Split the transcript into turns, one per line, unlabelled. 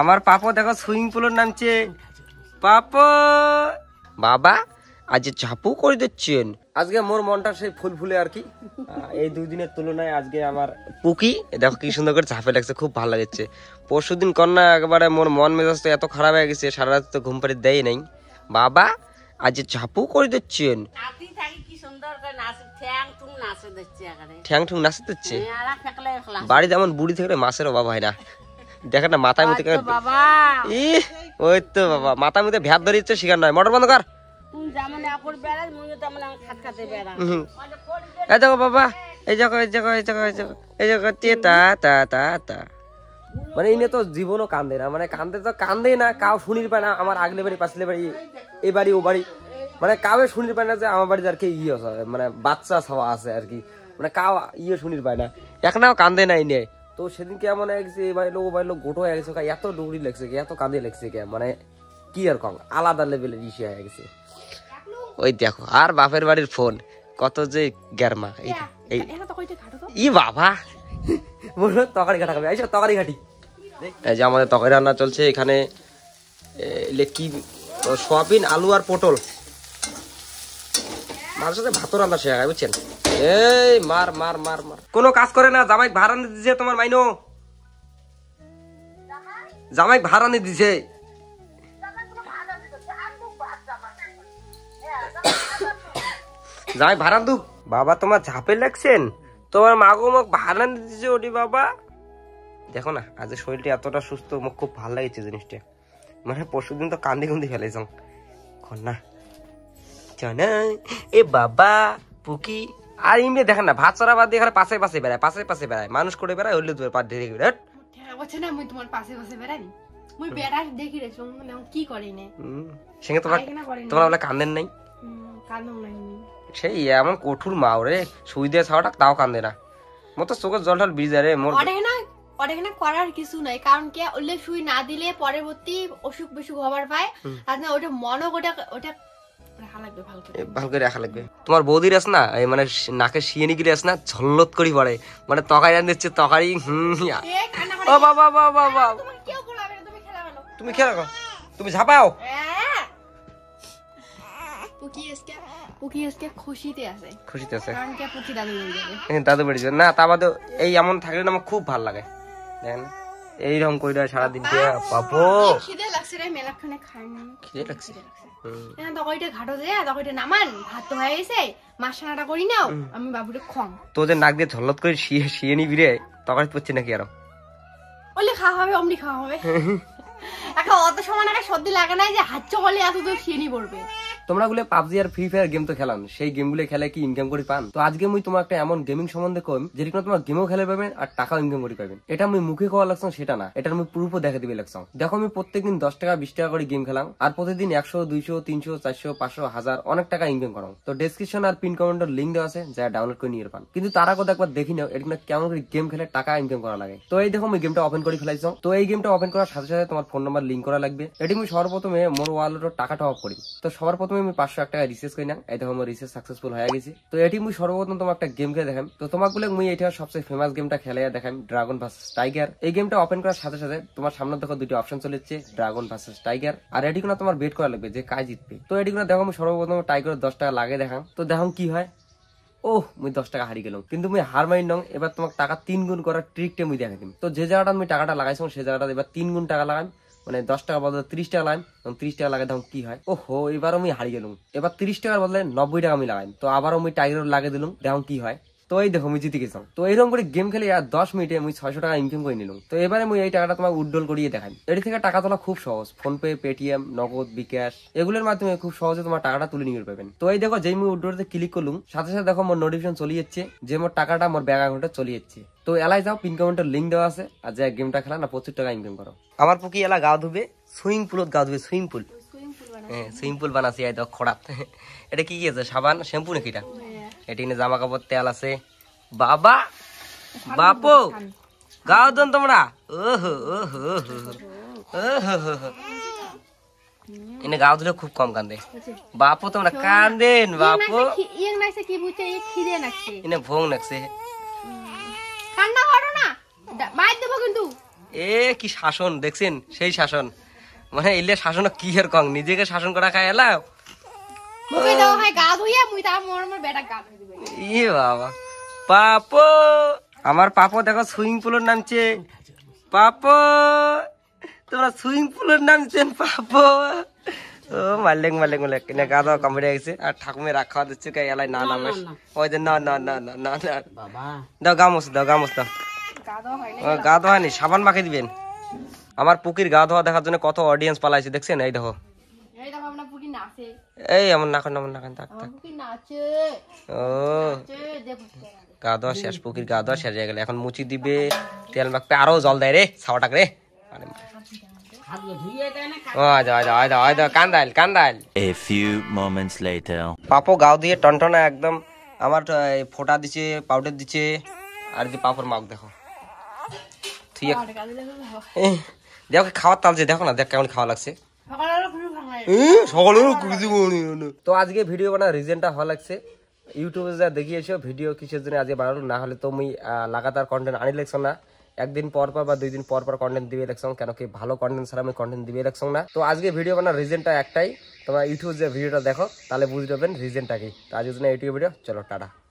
আমার পাপো দেখো সুইমিং পুলের নামছে পাপ বাবা আজ চাপু করে দিচ্ছেন আজকে মোর মনটা সেই ফুল ফুলে আর কি এই দুই দিনের তুলনায় আজকে আমার পুকি দেখো কি সুন্দর করে ঝাঁপে লাগছে খুব ভালো লাগছে পরশু দিন কন্যা একবারে মোর মন মেজাজ তো এত খারাপ হয়ে গেছে সারা রাত তো ঘুম পাড়ি দেয় নাই বাবা আজ ঝাপু করে দিচ্ছেন ঠ্যাং ঠুং নাচে দিচ্ছে বাড়িতে যেমন বুড়ি থাকলে মাছের অভাব হয় না দেখেন না মাথায় মধ্যে আচ্ছা ওই তো বাবা মাথার মধ্যে ভ্যাত ধরে দিচ্ছে শিকার নয় মোটর বন্ধ কর এই দেখো বাবা এই দেখো এই দেখো এই দেখো এই দেখো এই দেখো তা তা তা তা মানে ইনে তো জীবনও কান্দে না মানে কান্দে তো কান্দে না কাউ শুনির পায় না আমার আগলে বাড়ি পাশলে বাড়ি এ বাড়ি ও বাড়ি মানে কাউে শুনির পায় না যে আমার বাড়িতে আর কি ইয়ে মানে বাচ্চা সবা আছে আর কি মানে কাউ ইয়ে শুনির পায় না একনাও কান্দে না এনে তো সেদিনকে এমন যে ভাই লোক ভাই লোক গোটো হয়ে গেছে এত ডুগরি লাগছে এত কাঁদে লাগছে কে মানে কি আর কম আলাদা লেভেলের ইসে হয়ে গেছে ওই দেখো আর বাপের বাড়ির ফোন কত যে গ্যারমা এই এই বাবা বললো তকারি ঘাটা খাবে এইসব তকারি ঘাটি এই যে আমাদের তকারি রান্না চলছে এখানে কি সোয়াবিন আলু আর পটল মানুষের সাথে ভাত রান্না শেখা বুঝছেন এই মার মার মার মার কোনো কাজ করে না জামাই ভাড়া নিয়ে দিছে তোমার মাইনো জামাই ভাড়া নিয়ে দিছে জামাই ভাড়া দু বাবা তোমার ঝাপে লাগছেন তোমার মাগো মুখ ভাড়া নিয়ে দিছে ওটি বাবা দেখো না আজ শরীরটা এতটা সুস্থ মুখ খুব ভালো লাগছে জিনিসটা মানে পরশুদিন তো কান্দি কান্দি ফেলেছ না এ বাবা পুকি আর এমনি দেখেন না ভাত চড়া বাদ দিয়ে এখানে পাশে পাশে বেড়ায় পাশে পাশে বেড়ায় মানুষ করে বেড়ায় হলে ধীরে হ্যাঁ, তোমার পাশে পাশে কি না সেই এমন কঠোর সুই ছাওয়াটা তাও কান্দে না চোখের করার কিছু নাই কারণ সুই না দিলে পরবর্তী অসুখ বিসুখ হবার পায় আর না ওটা মনক ওটা ওটা ভালো করে রাখা লাগবে তোমার বৌদির আস না মানে নাকে শিয়ে আস না ঝল্লত করি পড়ে মানে দিচ্ছে তকারি হুম ও বাবা বাবা বাবা তুমি খেলা তুমি ঝাপাও দাদু বেড়ে না তা বাদে এই এমন থাকলে আমার খুব ভালো লাগে দেখেন এইরকম কইরা দিন কে পাপো খিদে লাগছে রে মেলাখানে খাই না খিদে লাগছে হ্যাঁ তো কইটা ঘাটো দে দকইটা নামান ভাত তো হয়ে গেছে মাছনাটা করি নাও আমি বাবুরে খং তোদের নাক দিয়ে ধলত করে শিয়ে শিয়ে নিবি রে তকাজ পড়ছে নাকি আরো ওলে খাওয়া হবে অমনি খাওয়া হবে এখন অত সময় নাকি সর্দি লাগে না যে হাত চলে এত দূর শিয়ে নি পড়বে তোমরা গুলো পাবজি আর ফ্রি ফায়ার গেম তো খেলান সেই গেম গুলো খেলে কি ইনকাম করে পান তো আজকে মুই তোমার একটা এমন গেমিং সম্বন্ধে কম কোনো তোমার গেমও খেলে পাবেন আর টাকাও ইনকাম করে পাবেন এটা আমি মুখে কোয়া লাগছাম সেটা না এটা আমি প্রুফও দেখা দিবে লাগছাম দেখো আমি প্রত্যেকদিন দশ টাকা বিশ টাকা করে গেম খেলাম আর প্রতিদিন একশো দুইশো তিনশো চারশো পাঁচশো হাজার অনেক টাকা ইনকাম করাম তো ডেসক্রিপশন আর পিন কমেন্টের লিঙ্ক দেওয়া আছে যা ডাউনলোড করে নিয়ে পান কিন্তু তার আগে একবার দেখি নাও এটা কেমন করে গেম খেলে টাকা ইনকাম করা লাগে তো এই দেখো আমি গেমটা ওপেন করে ফেলাইছ তো এই গেমটা ওপেন করার সাথে সাথে তোমার ফোন নাম্বার লিঙ্ক করা লাগবে এটি আমি সর্বপ্রথমে মোর ওয়ালেটের টাকাটা অফ করি তো সবার প্রথমে আমি পাঁচশো টাকা রিচার্জ করি না এই দেখো আমার রিচার্জ সাকসেসফুল হয়ে গেছে তো এটি মুই সর্বপ্রথম তোমার একটা গেম খেলে দেখাম তো তোমাকে বলে মুই এটা সবচেয়ে ফেমাস গেমটা খেলে দেখাম ড্রাগন ভার্সেস টাইগার এই গেমটা ওপেন করার সাথে সাথে তোমার সামনে দেখো দুটি অপশন চলে যাচ্ছে ড্রাগন ভার্সেস টাইগার আর এটি কোনো তোমার বেট করা লাগবে যে কাজ জিতবে তো এটি কোনো দেখো আমি সর্বপ্রথম টাইগার দশ টাকা লাগে দেখাম তো দেখো কি হয় ও মুই দশ টাকা হারিয়ে গেলাম কিন্তু মুই হার মাইন নং এবার তোমার টাকা তিন গুণ করার ট্রিকটা মুই দেখা দিন তো যে জায়গাটা আমি টাকাটা লাগাইছিলাম সে জায়গাটা এবার তিন গুণ টাকা লাগাম মানে দশ টাকা বদলে ত্রিশ টাকা লাইন এবং ত্রিশ টাকা লাগাই তখন কি হয় ও হো এবার আমি হারিয়ে গেলাম এবার ত্রিশ টাকার বদলে নব্বই টাকা আমি লাগাই তো আবার আমি টাইগার লাগিয়ে দিলাম দেখুন কি হয় তো এই দেখো জিতে গেছিলাম তো এরকম করে গেম খেলে আর দশ মিনিটে আমি ছয়শো টাকা ইনকাম করে নিলাম তো এবারে আমি এই টাকাটা তোমার উড্ডল করিয়ে দেখাই এটি থেকে টাকা তোলা খুব সহজ ফোনপে পেটিএম নগদ বিকাশ এগুলোর মাধ্যমে খুব সহজে তোমার টাকাটা তুলে নিয়ে পাবেন তো এই দেখো যেই আমি উড্ডোতে ক্লিক করলুম সাথে সাথে দেখো মোর নোটিফিকেশন চলে যাচ্ছে যে মোর টাকাটা মোর ব্যাঙ্ক অ্যাকাউন্টে চলে যাচ্ছে তো এলাই যাও পিন কমেন্টের লিঙ্ক দেওয়া আছে আর যে গেমটা খেলা না প্রচুর টাকা ইনকাম করো আমার পুকি এলা গা ধুবে সুইমিং পুলত গা ধুবে সুইমিং পুল হ্যাঁ সুইমিং পুল বানাছি এই দেখো খড়াত এটা কি আছে সাবান শ্যাম্পু নাকি এটা হ্যাঁ। এটি জামা কাপড় তেল আছে বাবা বাপু গাও দন তোমরা এনে গাও দিলে খুব কম কান্দে বাপু তোমরা কান্দেন ইয়ে বাপু ইয়ে এনে ভোং নাকছে কান্না করো না কিন্তু এ কি শাসন দেখছেন সেই শাসন মানে এলে শাসন কি এর কং নিজেকে শাসন করা খায় এলাও মুই দাও মুই তা মোর মোর বেটা ই ইয়ে বাবা পাপো আমার পাপো দেখো সুইমিং পুলের নামছে পাপো তোমরা সুইমিং পুলের নামছেন পাপো গা গেছে আর দিচ্ছে এলাই না না না গা সাবান দিবেন আমার পুকির গা ধোয়া দেখার জন্য কত অডিয়েন্স পালাইছে দেখছেন এই দেখো এই আমার ও গা শেষ গা শেষ হয়ে এখন মুচি দিবে তেল মাখবে আরো জল দেয় রে ছাওয়াটাক রে পাপো গাও দিয়ে টনটনা একদম আমার ফোটা দিছে পাউডার দিছে আর যে পাপড় মাখ দেখো ঠিক দেখো খাওয়ার তালছে দেখো না দেখ কেমন খাওয়া লাগছে মানে। তো আজকে ভিডিও বানার রিজনটা ভালো লাগছে ইউটিউবে যা দেখিয়েছো ভিডিও কিসের জন্য আজকে বানালো না হলে তুমি লাগাতার কন্টেন্ট আনি লাগছো না একদিন পর পর বা দুই দিন পর পর কন্টেন্ট দিয়ে রাখছো কেন কি ভালো কন্টেন্ট ছাড়া আমি কন্টেন্ট দিয়ে রাখছো না তো আজকে ভিডিও বানার রিজনটা একটাই তোমরা ইউটিউব যে ভিডিওটা দেখো তাহলে বুঝতে পারবেন রিজনটা কি তো আজকের জন্য ইউটিউব ভিডিও চলো টাটা